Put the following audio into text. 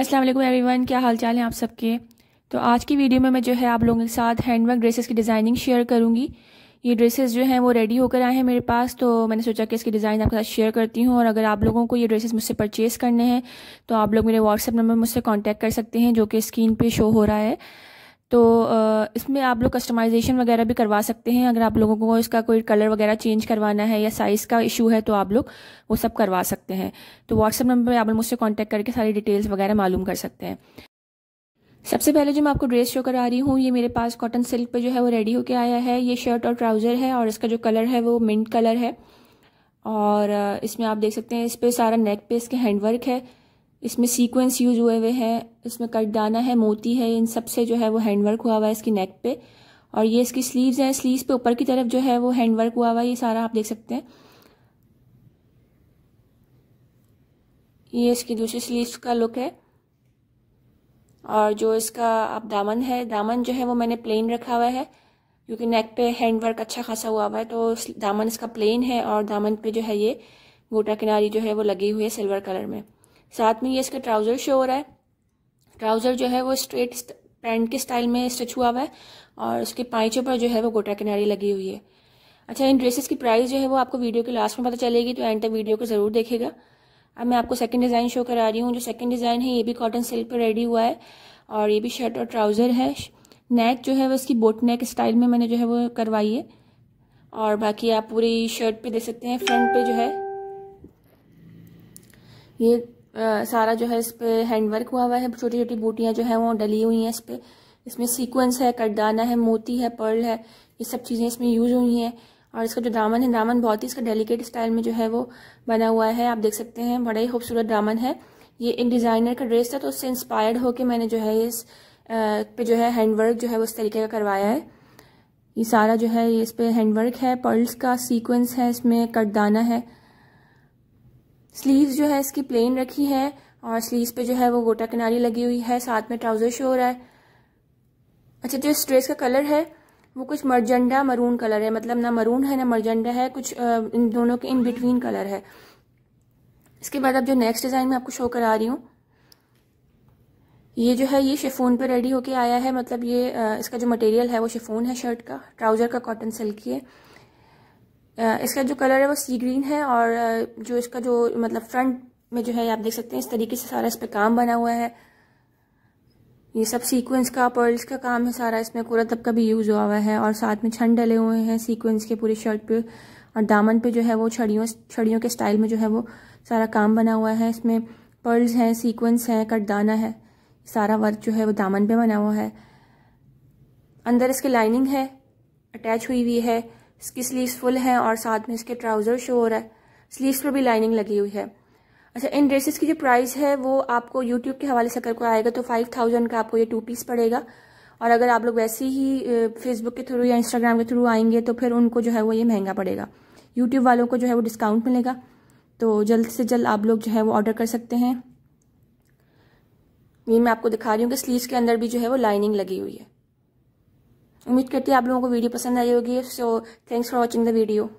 अस्सलाम वालेकुम एवरीवन क्या हाल चाल है आप सबके तो आज की वीडियो में मैं जो है आप लोगों के साथ हैंडवर्क ड्रेसेस की डिज़ाइनिंग शेयर करूँगी ये ड्रेसेस जो हैं वो रेडी होकर आए हैं मेरे पास तो मैंने सोचा कि इसकी डिज़ाइन आपके साथ शेयर करती हूँ और अगर आप लोगों को ये ड्रेसेस मुझसे परचेज़ करने हैं तो आप लोग मेरे व्हाट्सअप नंबर मुझसे कॉन्टैक्ट कर सकते हैं जो कि स्क्रीन पर शो हो रहा है तो इसमें आप लोग कस्टमाइजेशन वगैरह भी करवा सकते हैं अगर आप लोगों को इसका कोई कलर वगैरह चेंज करवाना है या साइज़ का इशू है तो आप लोग वो सब करवा सकते हैं तो व्हाट्सअप नंबर पर आप लोग मुझसे कांटेक्ट करके सारी डिटेल्स वगैरह मालूम कर सकते हैं सबसे पहले जो मैं आपको ड्रेस शो करा रही हूँ ये मेरे पास कॉटन सिल्क पर जो है वो रेडी होकर आया है ये शर्ट और ट्राउज़र है और इसका जो कलर है वो मिंट कलर है और इसमें आप देख सकते हैं इस पर सारा नेक पे इसके हैंडवर्क है इसमें सीक्वेंस यूज हुए हुए हैं इसमें कटदाना है मोती है इन सब से जो है वो हैंड वर्क हुआ हुआ है इसकी नेक पे और ये इसकी स्लीव्स हैं स्लीव्स पे ऊपर की तरफ जो है वो हैंड वर्क हुआ हुआ है ये सारा आप देख सकते हैं ये इसकी दूसरी स्लीव्स का लुक है और जो इसका आप दामन है दामन जो है वो मैंने प्लेन रखा हुआ है क्योंकि नेक पे हैंड वर्क अच्छा खासा हुआ हुआ है तो दामन इसका प्लेन है और दामन पे जो है ये गोटा किनारी जो है वो लगी हुई है सिल्वर कलर में साथ में ये इसका ट्राउज़र शो हो रहा है ट्राउज़र जो है वो स्ट्रेट पैंट के स्टाइल में स्टिच हुआ हुआ है और उसके पाइचों पर जो है वो गोटा किनारी लगी हुई है अच्छा इन ड्रेसेस की प्राइस जो है वो आपको वीडियो के लास्ट में पता चलेगी तो एंड तक वीडियो को ज़रूर देखेगा अब मैं आपको सेकंड डिज़ाइन शो करा रही हूँ जो सेकंड डिज़ाइन है ये भी कॉटन सिल्क पर रेडी हुआ है और ये भी शर्ट और ट्राउज़र है नेक जो है वो इसकी बोट नेक स्टाइल में मैंने जो है वो करवाई है और बाकी आप पूरी शर्ट पे दे सकते हैं फ्रंट पे जो है ये आ, सारा जो है इस पर हैंडवर्क हुआ हुआ है छोटी छोटी बूटियाँ जो है वो डली हुई हैं इस पर इसमें सीक्वेंस है कटदाना है मोती है पर्ल है ये सब चीज़ें इसमें यूज़ हुई हैं और इसका जो दामन है दामन बहुत ही इसका डेलीकेट स्टाइल में जो है वो बना हुआ है आप देख सकते हैं बड़ा ही खूबसूरत दामन है ये एक डिज़ाइनर का ड्रेस था तो उससे इंस्पायर्ड होकर मैंने जो है इस पे जो है हैंडवर्क जो है वो इस तरीके का करवाया है ये सारा जो है इस पर हैंडवर्क है पर्ल्स का सीक्वेंस है इसमें कटदाना है स्लीव्स जो है इसकी प्लेन रखी है और स्लीव्स पे जो है वो गोटा किनारी लगी हुई है साथ में ट्राउजर शो हो रहा है अच्छा जो इस ड्रेस का कलर है वो कुछ मरजंडा मरून कलर है मतलब ना मरून है ना मरजंडा है कुछ इन दोनों के इन बिटवीन कलर है इसके बाद अब जो नेक्स्ट डिज़ाइन मैं आपको शो करा रही हूँ ये जो है ये शिफोन पे रेडी होके आया है मतलब ये इसका जो मटेरियल है वो शिफोन है शर्ट का ट्राउज़र का कॉटन सिल्क है इसका जो कलर है वो सी ग्रीन है और जो इसका जो मतलब फ्रंट में जो है आप देख सकते हैं इस तरीके से सारा इस पर काम बना हुआ है ये सब सीक्वेंस का पर्ल्स का काम है सारा इसमें कोरा तब का भी यूज़ हुआ हुआ है और साथ में छंड डले हुए हैं सीक्वेंस के पूरे शर्ट पे और दामन पे जो है वो छड़ियों छड़ियों के स्टाइल में जो है वो सारा काम बना हुआ है इसमें पर्ल्स हैं सीक्वेंस हैं कटदाना है सारा वर्क जो है वो दामन पे बना हुआ है अंदर इसके लाइनिंग है अटैच हुई हुई है इसकी स्लीव्स फुल हैं और साथ में इसके ट्राउज़र शो हो रहा है स्लीव्स पर भी लाइनिंग लगी हुई है अच्छा इन ड्रेसेस की जो प्राइस है वो आपको यूट्यूब के हवाले से अगर कोई आएगा तो फाइव थाउजेंड का आपको ये टू पीस पड़ेगा और अगर आप लोग वैसे ही फेसबुक के थ्रू या इंस्टाग्राम के थ्रू आएंगे तो फिर उनको जो है वो ये महंगा पड़ेगा यूट्यूब वालों को जो है वो डिस्काउंट मिलेगा तो जल्द से जल्द आप लोग जो है वो ऑर्डर कर सकते हैं ये मैं आपको दिखा रही हूँ कि स्लीव्स के अंदर भी जो है वो लाइनिंग लगी हुई है उम्मीद करती है आप लोगों को वीडियो पसंद आई होगी so thanks for watching the video